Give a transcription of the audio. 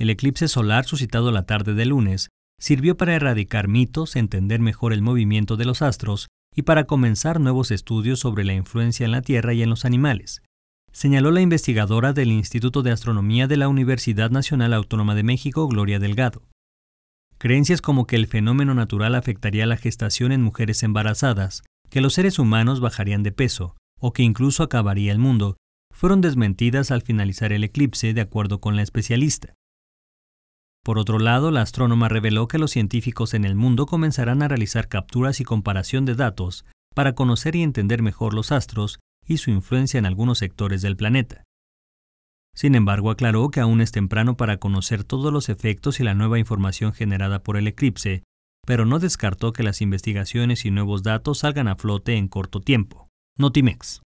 El eclipse solar suscitado la tarde de lunes sirvió para erradicar mitos, entender mejor el movimiento de los astros y para comenzar nuevos estudios sobre la influencia en la Tierra y en los animales, señaló la investigadora del Instituto de Astronomía de la Universidad Nacional Autónoma de México, Gloria Delgado. Creencias como que el fenómeno natural afectaría la gestación en mujeres embarazadas, que los seres humanos bajarían de peso, o que incluso acabaría el mundo, fueron desmentidas al finalizar el eclipse, de acuerdo con la especialista. Por otro lado, la astrónoma reveló que los científicos en el mundo comenzarán a realizar capturas y comparación de datos para conocer y entender mejor los astros y su influencia en algunos sectores del planeta. Sin embargo, aclaró que aún es temprano para conocer todos los efectos y la nueva información generada por el eclipse, pero no descartó que las investigaciones y nuevos datos salgan a flote en corto tiempo. Notimex.